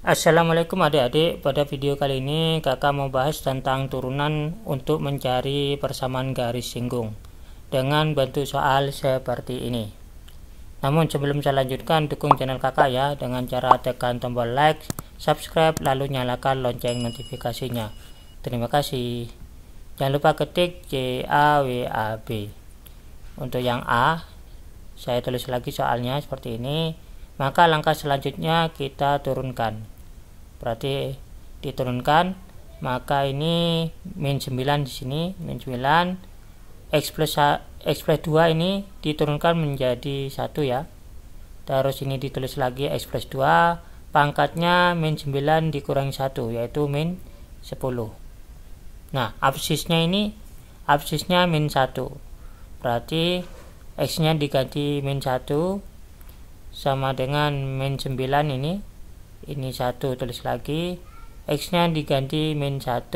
Assalamualaikum adik-adik, pada video kali ini kakak mau bahas tentang turunan untuk mencari persamaan garis singgung dengan bentuk soal seperti ini. Namun sebelum saya lanjutkan, dukung channel kakak ya dengan cara tekan tombol like, subscribe, lalu nyalakan lonceng notifikasinya. Terima kasih. Jangan lupa ketik C A W A B. Untuk yang A, saya tulis lagi soalnya seperti ini maka langkah selanjutnya kita turunkan berarti diturunkan maka ini min 9 di sini min 9 x plus, x plus 2 ini diturunkan menjadi 1 ya terus ini ditulis lagi x plus 2 pangkatnya min 9 dikurangi 1 yaitu min 10 nah absisnya ini absisnya min 1 berarti x nya diganti min 1 sama dengan min 9 ini ini satu tulis lagi x nya diganti min 1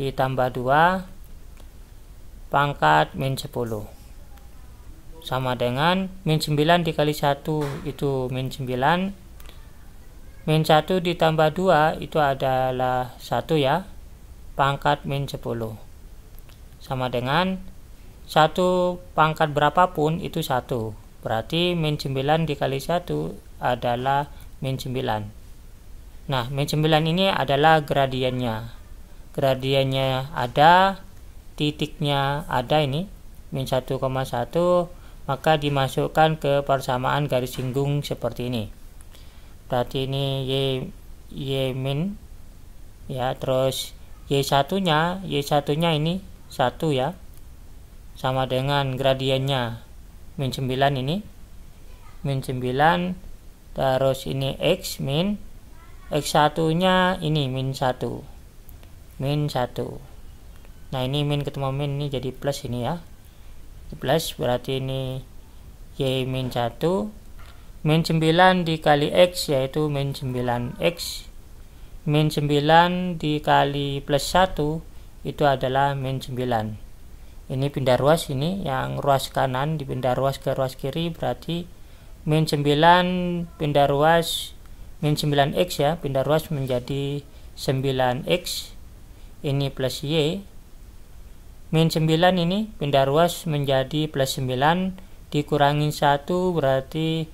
ditambah 2 pangkat min 10 sama dengan min 9 dikali 1 itu min 9 min 1 ditambah 2 itu adalah 1 ya pangkat min 10 sama dengan 1 pangkat berapapun itu 1 Berarti min 9 dikali 1 adalah min 9. Nah, min 9 ini adalah gradiennya. Gradiennya ada, titiknya ada ini, min 1,1, maka dimasukkan ke persamaan garis singgung seperti ini. Berarti ini Y, y min, ya, terus y satunya, y satunya ini satu ya, sama dengan gradiennya min 9 ini min 9 terus ini X min X1 nya ini min 1 min 1 nah ini min ketemu min ini jadi plus ini ya plus berarti ini Y min 1 min 9 dikali X yaitu min 9X min 9 dikali plus 1 itu adalah min 9 ini pindah ruas ini yang ruas kanan dipindah ruas ke ruas kiri berarti min 9 pindah ruas min 9x ya pindah ruas menjadi 9x ini plus y min 9 ini pindah ruas menjadi plus 9 dikurangin 1 berarti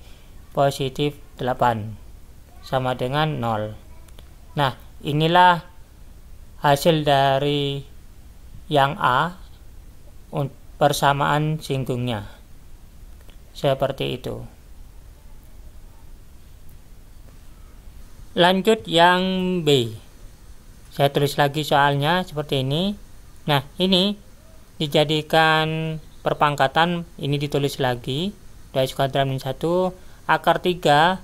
positif 8 sama dengan 0 nah inilah hasil dari yang A persamaan singgungnya. Seperti itu. Lanjut yang B. Saya tulis lagi soalnya seperti ini. Nah, ini dijadikan perpangkatan, ini ditulis lagi dari skadran 1 akar 3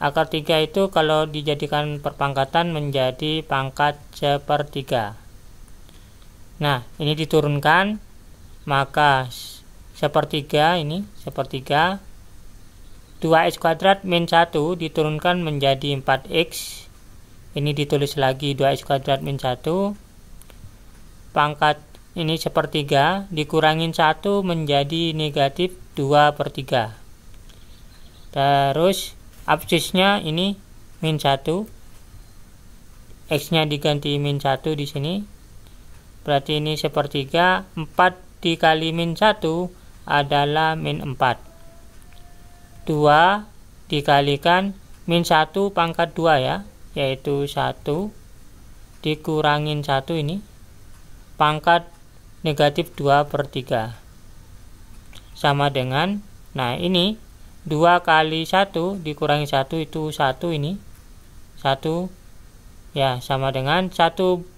akar 3 itu kalau dijadikan perpangkatan menjadi pangkat sepertiga nah ini diturunkan maka sepertiga ini sepertiga 2x kuadrat min 1 diturunkan menjadi 4x ini ditulis lagi 2x kuadrat min 1 pangkat ini sepertiga dikurangin 1 menjadi negatif 2 per 3 terus absisnya ini min 1 x nya diganti min 1 di sini berarti ini sepertiga 4 dikali min 1 adalah min 4. 2 dikalikan min 1 pangkat 2 ya, yaitu 1 dikurangin 1 ini pangkat negatif 2 per 3 sama dengan nah ini 2 kali 1 dikurangi 1 itu 1 ini 1 ya sama dengan 1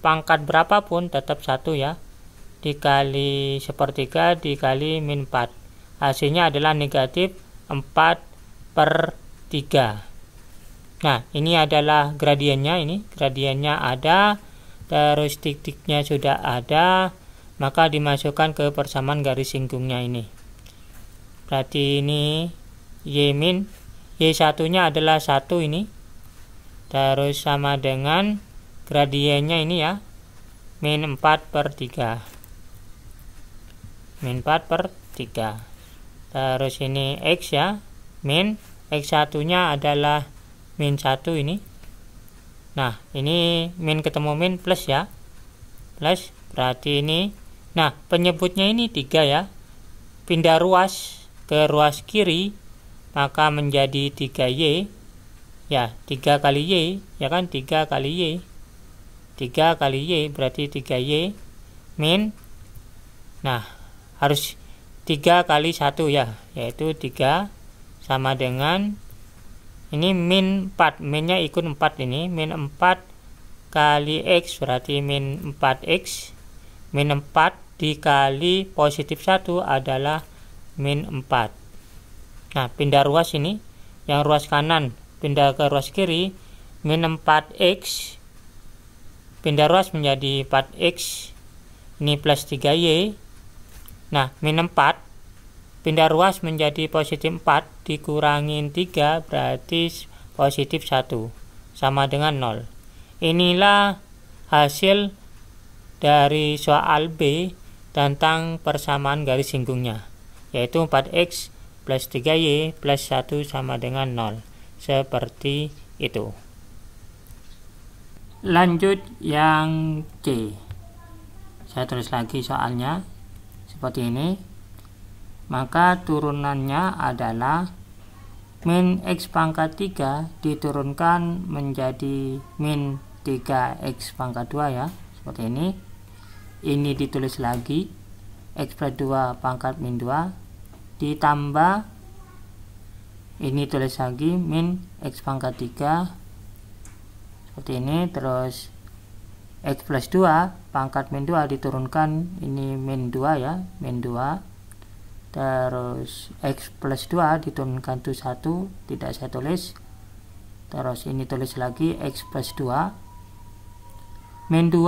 pangkat berapapun tetap 1 ya dikali sepertiga dikali min 4 hasilnya adalah negatif 4 per 3 nah ini adalah gradiennya ini gradiennya ada terus titiknya sudah ada maka dimasukkan ke persamaan garis singgungnya ini berarti ini y min y satunya adalah satu ini terus sama dengan gradiennya ini ya min 4 per 3 min 4 per 3 terus ini X ya min x satunya adalah min 1 ini nah ini min ketemu min plus ya plus berarti ini nah penyebutnya ini 3 ya pindah ruas ke ruas kiri maka menjadi 3Y ya 3 kali Y ya kan 3 kali Y 3 kali Y berarti 3Y min nah harus 3 kali 1 ya yaitu 3 sama dengan ini min 4 minnya ikut 4 ini min 4 kali x berarti min 4x min 4 dikali positif 1 adalah min 4 nah pindah ruas ini yang ruas kanan pindah ke ruas kiri min 4x pindah ruas menjadi 4x ini plus 3y Nah, min 4 pindah ruas menjadi positif 4 dikurangin 3 berarti positif 1 sama dengan 0. Inilah hasil dari soal B tentang persamaan garis singgungnya, yaitu 4x plus 3y plus 1 sama dengan 0. Seperti itu. Lanjut yang C. Saya tulis lagi soalnya seperti ini maka turunannya adalah min x pangkat 3 diturunkan menjadi min 3x pangkat 2 ya seperti ini ini ditulis lagi x per 2 pangkat min 2 ditambah ini tulis lagi min x pangkat 3 seperti ini terus X plus 2 pangkat min 2 diturunkan ini min 2 ya min 2 terus X plus 2 diturunkan itu 1 tidak saya tulis terus ini tulis lagi X plus 2 min 2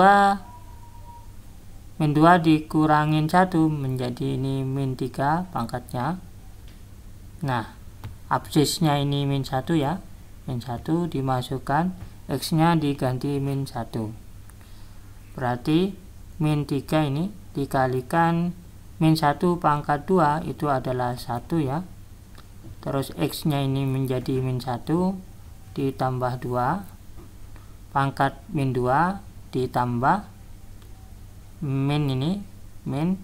min 2 dikurangin 1 menjadi ini min 3 pangkatnya nah absisnya ini min 1 ya min 1 dimasukkan x nya diganti min 1 berarti min 3 ini dikalikan min 1 pangkat 2 itu adalah 1 ya terus x nya ini menjadi min 1 ditambah 2 pangkat min 2 ditambah min ini min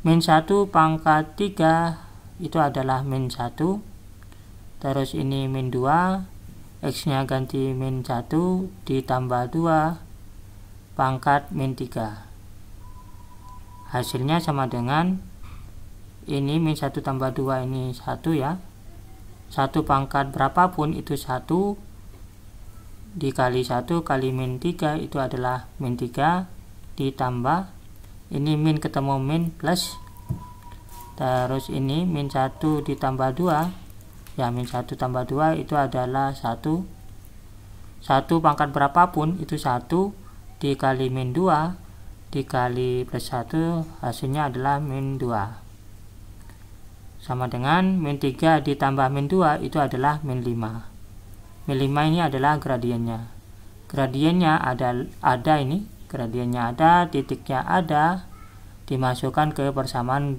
min 1 pangkat 3 itu adalah min 1 terus ini min 2 x nya ganti min 1 ditambah 2 pangkat min 3 hasilnya sama dengan ini min 1 tambah 2 ini 1 ya 1 pangkat berapapun itu 1 dikali 1 kali min 3 itu adalah min 3 ditambah ini min ketemu min plus terus ini min 1 ditambah 2 ya min 1 tambah 2 itu adalah 1 1 pangkat berapapun itu 1 dikali min 2 dikali plus 1 hasilnya adalah min 2 sama dengan min 3 ditambah min 2 itu adalah min 5 min 5 ini adalah gradiennya gradiennya ada ada ini gradiennya ada titiknya ada dimasukkan ke persamaan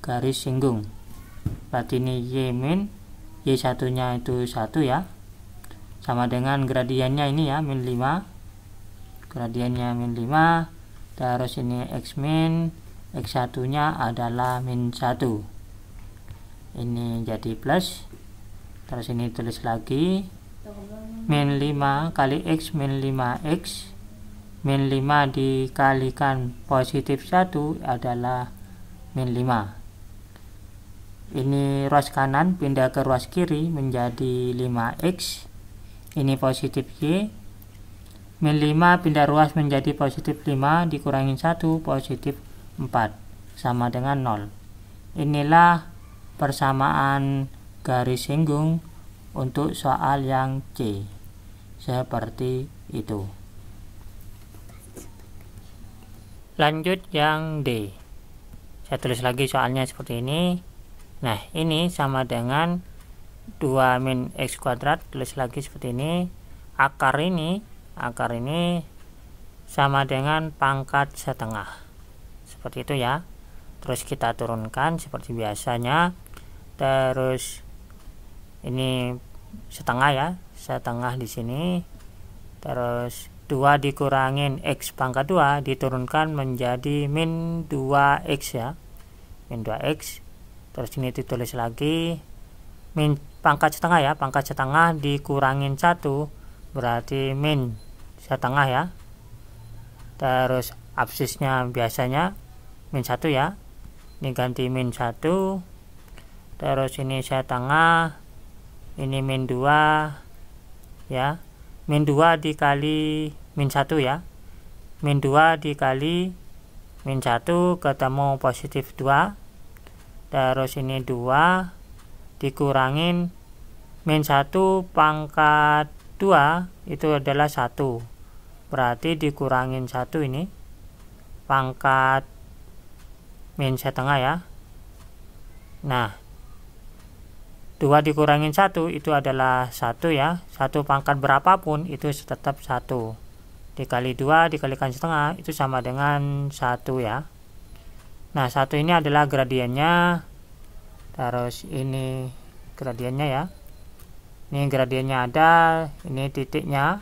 garis singgung berarti ini y min y satunya itu satu ya sama dengan gradiennya ini ya min 5 gradiennya min 5 terus ini x min x 1 nya adalah min 1 ini jadi plus terus ini tulis lagi min 5 kali x min 5x min 5 dikalikan positif 1 adalah min 5 ini ruas kanan pindah ke ruas kiri menjadi 5x ini positif y Min 5 pindah ruas menjadi positif 5 dikurangin 1 positif 4 sama dengan 0. Inilah persamaan garis singgung untuk soal yang C. Seperti itu. Lanjut yang D. Saya tulis lagi soalnya seperti ini. Nah, ini sama dengan 2 min x kuadrat tulis lagi seperti ini akar ini akar ini sama dengan pangkat setengah seperti itu ya terus kita turunkan seperti biasanya terus ini setengah ya setengah di sini terus 2 dikurangin X pangkat 2 diturunkan menjadi min 2X ya min 2X terus ini ditulis lagi min pangkat setengah ya pangkat setengah dikurangin satu berarti min saya tengah ya terus absisnya biasanya min 1 ya ini ganti min 1 terus ini saya tengah ini min 2 ya min 2 dikali min 1 ya min 2 dikali min 1 ketemu positif 2 terus ini 2 dikurangin min 1 pangkat 2 itu adalah 1 berarti dikurangin satu ini pangkat min setengah ya nah dua dikurangin satu itu adalah satu ya satu pangkat berapapun itu tetap satu dikali dua dikalikan setengah itu sama dengan satu ya nah satu ini adalah gradiennya terus ini gradiennya ya ini gradiennya ada ini titiknya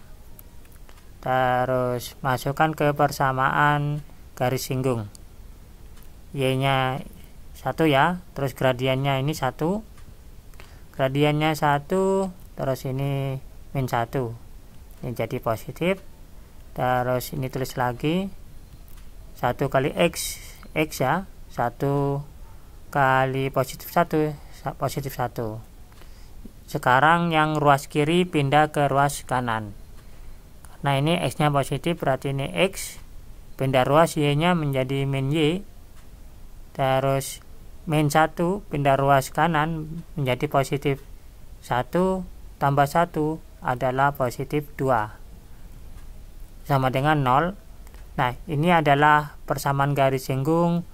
terus masukkan ke persamaan garis singgung y nya satu ya terus gradiennya ini satu gradiennya satu terus ini min satu ini jadi positif terus ini tulis lagi satu kali x x ya satu kali positif satu positif satu sekarang yang ruas kiri pindah ke ruas kanan nah ini x nya positif berarti ini x pindah ruas y nya menjadi min y terus min 1 pindah ruas kanan menjadi positif 1 tambah 1 adalah positif 2 sama dengan 0 nah ini adalah persamaan garis singgung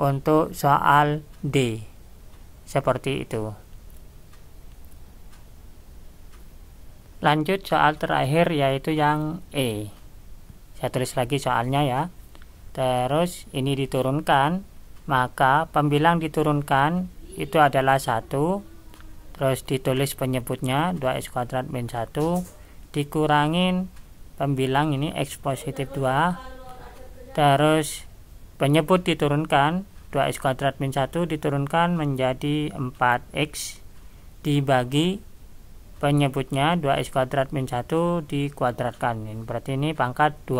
untuk soal D seperti itu lanjut soal terakhir yaitu yang E saya tulis lagi soalnya ya terus ini diturunkan maka pembilang diturunkan itu adalah satu terus ditulis penyebutnya 2x kuadrat min 1 dikurangin pembilang ini x positif 2 terus penyebut diturunkan 2x kuadrat min 1 diturunkan menjadi 4x dibagi penyebutnya 2x kuadrat min 1 dikuadratkan ini berarti ini pangkat 2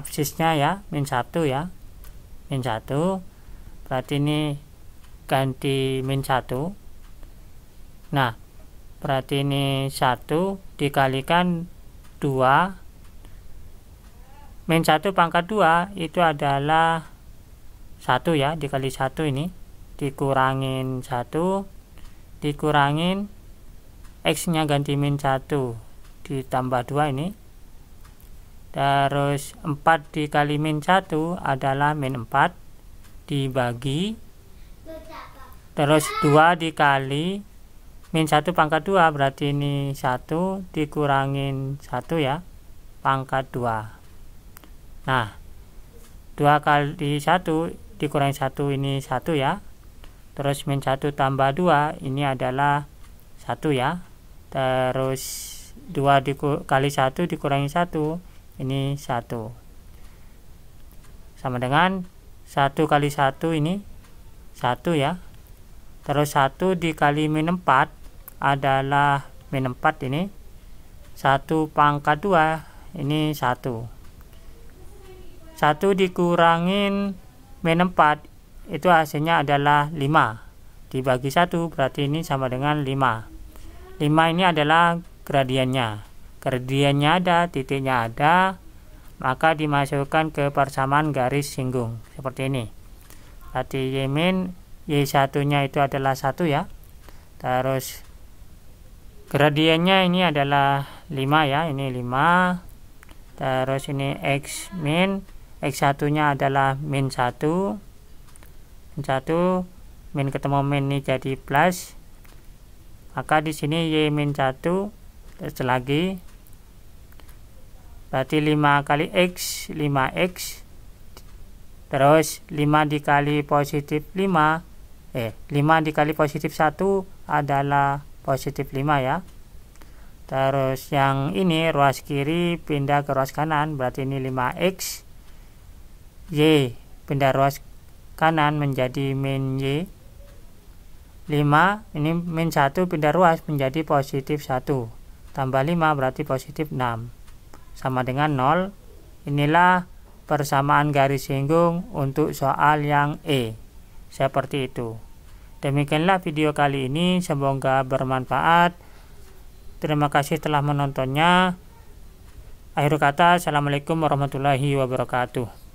absisnya ya min 1 ya min 1 berarti ini ganti min 1 nah berarti ini 1 dikalikan 2 min 1 pangkat 2 itu adalah 1 ya dikali 1 ini dikurangin 1 dikurangin X nya ganti min 1 ditambah 2 ini terus 4 dikali min 1 adalah min 4 dibagi terus 2 dikali min 1 pangkat 2 berarti ini 1 dikurangin 1 ya pangkat 2 nah 2 kali 1 dikurangi 1 ini 1 ya terus min 1 tambah 2 ini adalah 1 ya terus 2 dikali 1 dikurangi 1 ini 1 sama dengan 1 kali 1 ini 1 ya terus 1 dikali min 4 adalah min 4 ini 1 pangkat 2 ini 1 1 dikurangin min 4 itu hasilnya adalah 5 dibagi 1 berarti ini sama dengan 5 5 ini adalah gradiennya gradiennya ada titiknya ada maka dimasukkan ke persamaan garis singgung seperti ini berarti min Y1 nya itu adalah 1 ya terus gradiennya ini adalah 5 ya ini 5 terus ini X min X1 nya adalah min 1 min 1 min ketemu min ini jadi plus maka di sini y min satu terus lagi berarti lima kali x lima x terus lima dikali positif lima eh lima dikali positif satu adalah positif lima ya terus yang ini ruas kiri pindah ke ruas kanan berarti ini lima x y pindah ruas kanan menjadi min y 5 ini min 1 pindah ruas menjadi positif 1 tambah 5 berarti positif 6 sama dengan 0 inilah persamaan garis singgung untuk soal yang E seperti itu demikianlah video kali ini semoga bermanfaat terima kasih telah menontonnya akhir kata assalamualaikum warahmatullahi wabarakatuh